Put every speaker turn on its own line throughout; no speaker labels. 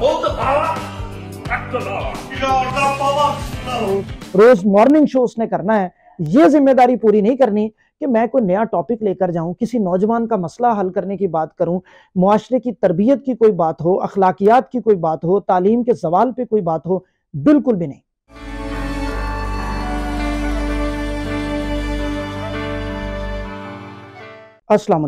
the power रोज morning show उसने करना है ये जिम्मेदारी पूरी नहीं करनी कि मैं कोई नया टॉपिक लेकर जाऊं किसी नौजवान का मसला हल करने की बात करूं मुआरे की तरबियत की कोई बात हो अखलाकियात की कोई बात हो तालीम के सवाल पे कोई बात हो बिल्कुल भी नहीं अस्सलाम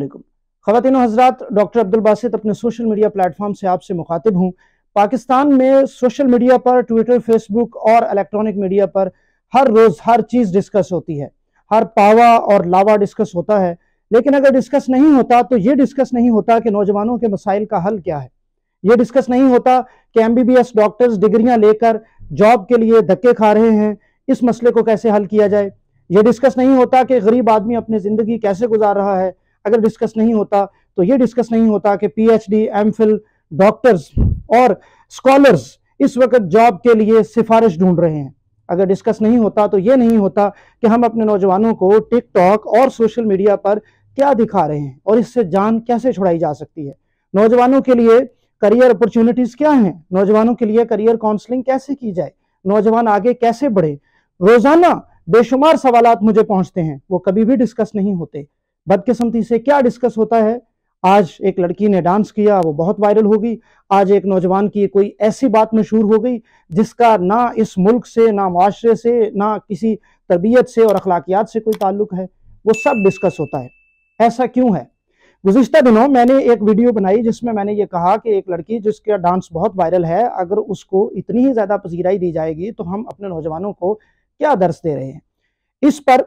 खातिन हजरात डॉक्टर अब्दुल बासित अपने सोशल मीडिया प्लेटफॉर्म से आपसे मुखातिब हूँ पाकिस्तान में सोशल मीडिया पर ट्विटर फेसबुक और इलेक्ट्रॉनिक मीडिया पर हर रोज़ हर चीज़ डिस्कस होती है हर पावा और लावा डिस्कस होता है लेकिन अगर डिस्कस नहीं होता तो ये डिस्कस नहीं होता कि नौजवानों के मसाइल का हल क्या है ये डिस्कस नहीं होता कि M B B S doctors डिग्रियां लेकर जॉब के लिए धक्के खा रहे हैं इस मसले को कैसे हल किया जाए ये डिस्कस नहीं होता कि गरीब आदमी अपनी ज़िंदगी कैसे गुजार रहा है अगर डिस्कस नहीं होता तो ये डिस्कस नहीं होता कि P H D M Phil doctors और स्कॉलर्स इस वक्त जॉब के लिए सिफारिश ढूंढ रहे हैं अगर डिस्कस नहीं होता तो ये नहीं होता कि हम अपने नौजवानों को टिकटॉक और सोशल मीडिया पर क्या दिखा रहे हैं और इससे जान कैसे छुड़ाई जा सकती है नौजवानों के लिए करियर अपॉर्चुनिटीज़ क्या हैं नौजवानों के लिए करियर काउंसलिंग कैसे की जाए नौजवान आगे कैसे बढ़े रोज़ाना बेशुमार सवाल मुझे पहुंचते हैं वो कभी भी डिस्कस नहीं होते बदकिस्मती से क्या डिस्कस होता है आज एक लड़की ने डांस किया वो बहुत वायरल हो गई आज एक नौजवान की कोई ऐसी बात मशहूर हो गई जिसका ना इस मुल्क से ना माशरे से ना किसी तरबियत से और अखलाकियात से कोई ताल्लुक है वो सब डिस्कस होता है ऐसा क्यों है गुजशत दिनों मैंने एक वीडियो बनाई जिसमें मैंने ये कहा कि एक लड़की जिसका डांस बहुत वायरल है अगर उसको इतनी ही ज़्यादा पसीराई दी जाएगी तो हम अपने नौजवानों को क्या दर्श दे रहे हैं इस पर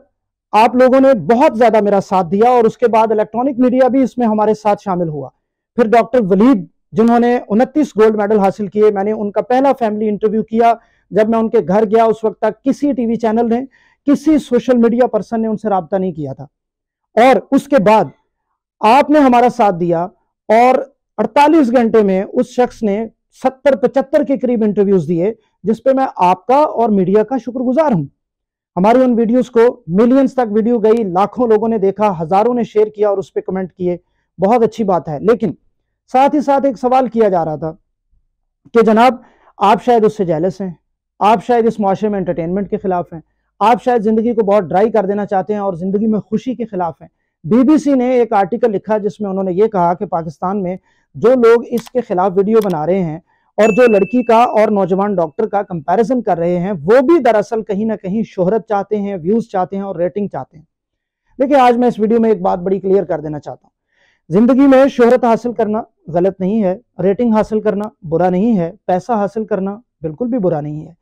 आप लोगों ने बहुत ज्यादा मेरा साथ दिया और उसके बाद इलेक्ट्रॉनिक मीडिया भी इसमें हमारे साथ शामिल हुआ फिर डॉक्टर वलीद जिन्होंने उनतीस गोल्ड मेडल हासिल किए मैंने उनका पहला फैमिली इंटरव्यू किया जब मैं उनके घर गया उस वक्त तक किसी टीवी चैनल ने किसी सोशल मीडिया पर्सन ने उनसे रबता नहीं किया था और उसके बाद आपने हमारा साथ दिया और 48 घंटे में उस शख्स ने 70 पचहत्तर के करीब इंटरव्यूज दिए जिसपे मैं आपका और मीडिया का शुक्रगुजार हूं हमारी उन वीडियोस को मिलियंस तक वीडियो गई लाखों लोगों ने देखा हजारों ने शेयर किया और उस पर कमेंट किए बहुत अच्छी बात है लेकिन साथ ही साथ एक सवाल किया जा रहा था कि जनाब आप शायद उससे जेलस हैं आप शायद इस माशरे में एंटरटेनमेंट के खिलाफ हैं आप शायद ज़िंदगी को बहुत ड्राई कर देना चाहते हैं और ज़िंदगी में खुशी के खिलाफ हैं बीबीसी ने एक आर्टिकल लिखा जिसमें उन्होंने ये कहा कि पाकिस्तान में जो लोग इसके खिलाफ वीडियो बना रहे हैं और जो लड़की का और नौजवान डॉक्टर का कंपैरिजन कर रहे हैं वो भी दरअसल कहीं ना कहीं शोहरत चाहते हैं व्यूज चाहते हैं और रेटिंग चाहते हैं देखिए आज मैं इस वीडियो में एक बात बड़ी क्लियर कर देना चाहता हूँ जिंदगी में शोहरत हासिल करना गलत नहीं है रेटिंग हासिल करना बुरा नहीं है पैसा हासिल करना बिल्कुल भी बुरा नहीं है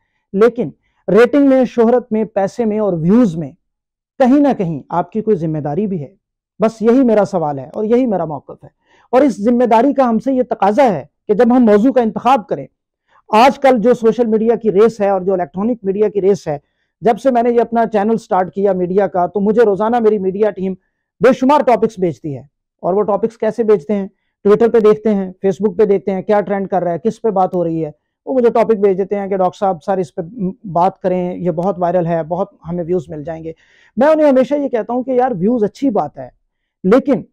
लेकिन रेटिंग में शोहरत में पैसे में और व्यूज में कहीं ना कहीं आपकी कोई जिम्मेदारी भी है बस यही मेरा सवाल है और यही मेरा मौकफ है और इस जिम्मेदारी का हमसे ये तकाजा है कि जब हम मौजू का इंतखब करें आजकल जो सोशल मीडिया की रेस है और जो इलेक्ट्रॉनिक मीडिया की रेस है जब से मैंने ये अपना चैनल स्टार्ट किया मीडिया का तो मुझे रोजाना मेरी मीडिया टीम बेशुमार टॉपिक्स भेजती है और वो टॉपिक्स कैसे भेजते हैं ट्विटर पे देखते हैं फेसबुक पे देखते हैं क्या ट्रेंड कर रहा है किस पे बात हो रही है वो मुझे टॉपिक भेज देते हैं कि डॉक्टर साहब सर इस पर बात करें ये बहुत वायरल है बहुत हमें व्यूज़ मिल जाएंगे मैं उन्हें हमेशा ये कहता हूँ कि यार व्यूज़ अच्छी बात है लेकिन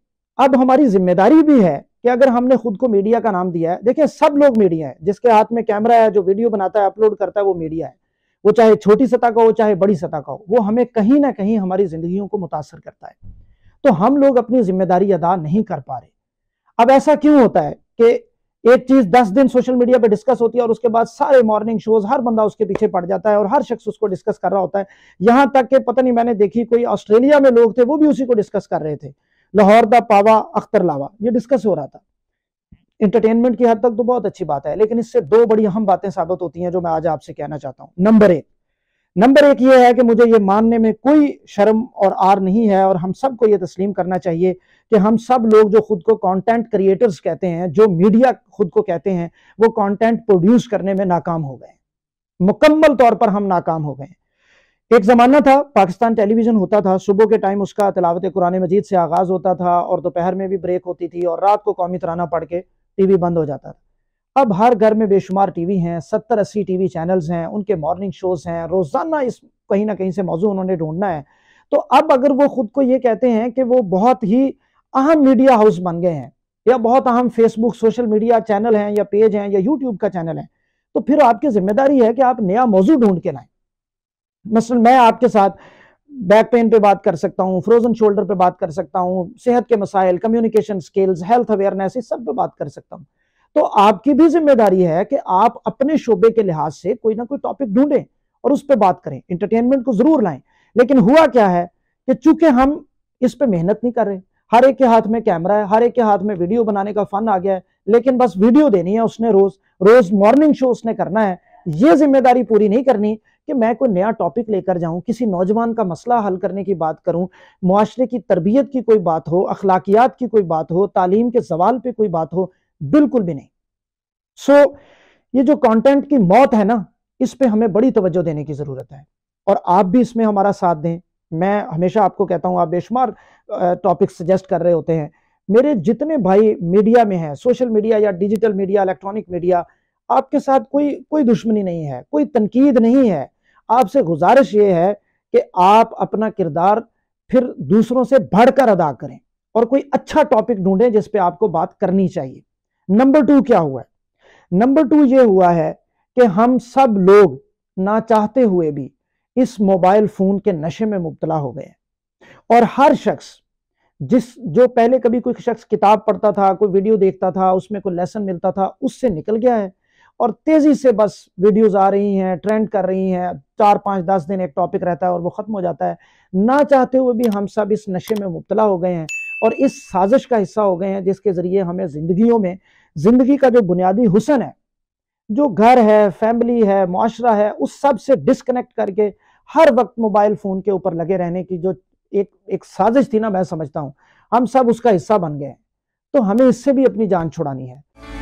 अब हमारी जिम्मेदारी भी है कि अगर हमने खुद को मीडिया का नाम दिया है देखिए सब लोग मीडिया है जिसके हाथ में कैमरा है जो वीडियो बनाता है अपलोड करता है वो मीडिया है वो चाहे छोटी सतह का हो चाहे बड़ी सतह का हो वो हमें कहीं ना कहीं हमारी जिंदगियों को मुतासर करता है तो हम लोग अपनी जिम्मेदारी अदा नहीं कर पा रहे अब ऐसा क्यों होता है कि एक चीज दस दिन सोशल मीडिया पर डिस्कस होती है और उसके बाद सारे मॉर्निंग शोज हर बंदा उसके पीछे पड़ जाता है और हर शख्स उसको डिस्कस कर रहा होता है यहां तक कि पता नहीं मैंने देखी कोई ऑस्ट्रेलिया में लोग थे वो भी उसी को डिस्कस कर रहे थे लाहौर द पावा अख्तर लावा ये डिस्कस हो रहा था इंटरटेनमेंट की हद तक तो बहुत अच्छी बात है लेकिन इससे दो बड़ी अहम बातें साबित होती हैं जो मैं आज आपसे कहना चाहता हूँ नंबर एक नंबर एक ये है कि मुझे ये मानने में कोई शर्म और आर नहीं है और हम सबको ये तस्लीम करना चाहिए कि हम सब लोग जो खुद को कंटेंट क्रिएटर्स कहते हैं जो मीडिया खुद को कहते हैं वो कंटेंट प्रोड्यूस करने में नाकाम हो गए मुकम्मल तौर पर हम नाकाम हो गए एक जमाना था पाकिस्तान टेलीविजन होता था सुबह के टाइम उसका तलावत कुरान मजीद से आगाज होता था और दोपहर में भी ब्रेक होती थी और रात को कौमी तराना पढ़ के टीवी बंद हो जाता था अब हर घर में बेशुमार टीवी हैं सत्तर अस्सी टीवी चैनल्स हैं उनके मॉर्निंग शोज हैं रोजाना इस कहीं ना कहीं से मौजूद उन्होंने ढूंढना है तो अब अगर वो खुद को ये कहते हैं कि वो बहुत ही अहम मीडिया हाउस बन गए हैं या बहुत अहम फेसबुक सोशल मीडिया चैनल हैं या पेज हैं या यूट्यूब का चैनल है तो फिर आपकी जिम्मेदारी है कि आप नया मौजूद ढूंढ के लाए मसल मैं आपके साथ बैक पेन पे बात कर सकता हूँ फ्रोजन शोल्डर पे बात कर सकता हूँ सेहत के मसाइल कम्युनिकेशन स्किल्स हेल्थ अवेयरनेस इस सब पे बात कर सकता हूँ तो आपकी भी जिम्मेदारी है कि आप अपने शोबे के लिहाज से कोई ना कोई टॉपिक ढूंढें और उस पर बात करें इंटरटेनमेंट को जरूर लाएं लेकिन हुआ क्या है कि चूंकि हम इस पर मेहनत नहीं कर रहे हर एक के हाथ में कैमरा है हर एक के हाथ में वीडियो बनाने का फन आ गया है लेकिन बस वीडियो देनी है उसने रोज रोज मॉर्निंग शो उसने करना है ये जिम्मेदारी पूरी नहीं करनी कि मैं कोई नया टॉपिक लेकर जाऊं किसी नौजवान का मसला हल करने की बात करूं मुआरे की तरबियत की कोई बात हो अखलाकियात की कोई बात हो तालीम के सवाल पर कोई बात हो बिल्कुल भी नहीं सो so, ये जो कंटेंट की मौत है ना इस पे हमें बड़ी तवज्जो देने की ज़रूरत है और आप भी इसमें हमारा साथ दें मैं हमेशा आपको कहता हूँ आप बेशुमार टॉपिक सजेस्ट कर रहे होते हैं मेरे जितने भाई मीडिया में हैं सोशल मीडिया या डिजिटल मीडिया इलेक्ट्रॉनिक मीडिया आपके साथ कोई कोई दुश्मनी नहीं है कोई तनकीद नहीं है आपसे गुजारिश ये है कि आप अपना किरदार फिर दूसरों से बढ़कर अदा करें और कोई अच्छा टॉपिक ढूंढें जिस पे आपको बात करनी चाहिए नंबर टू क्या हुआ है नंबर टू ये हुआ है कि हम सब लोग ना चाहते हुए भी इस मोबाइल फ़ोन के नशे में मुबतला हो गए और हर शख्स जिस जो पहले कभी कोई शख्स किताब पढ़ता था कोई वीडियो देखता था उसमें कोई लेसन मिलता था उससे निकल गया है और तेजी से बस वीडियोस आ रही हैं ट्रेंड कर रही हैं चार पाँच दस दिन एक टॉपिक रहता है और वो ख़त्म हो जाता है ना चाहते हुए भी हम सब इस नशे में मुबतला हो गए हैं और इस साजिश का हिस्सा हो गए हैं जिसके ज़रिए हमें ज़िंदगियों में ज़िंदगी का जो बुनियादी हुसन है जो घर है फैमिली है माशरा है उस सब से डिसकनेक्ट करके हर वक्त मोबाइल फ़ोन के ऊपर लगे रहने की जो एक एक साजिश थी ना मैं समझता हूँ हम सब उसका हिस्सा बन गए हैं तो हमें इससे भी अपनी जान छुड़ानी है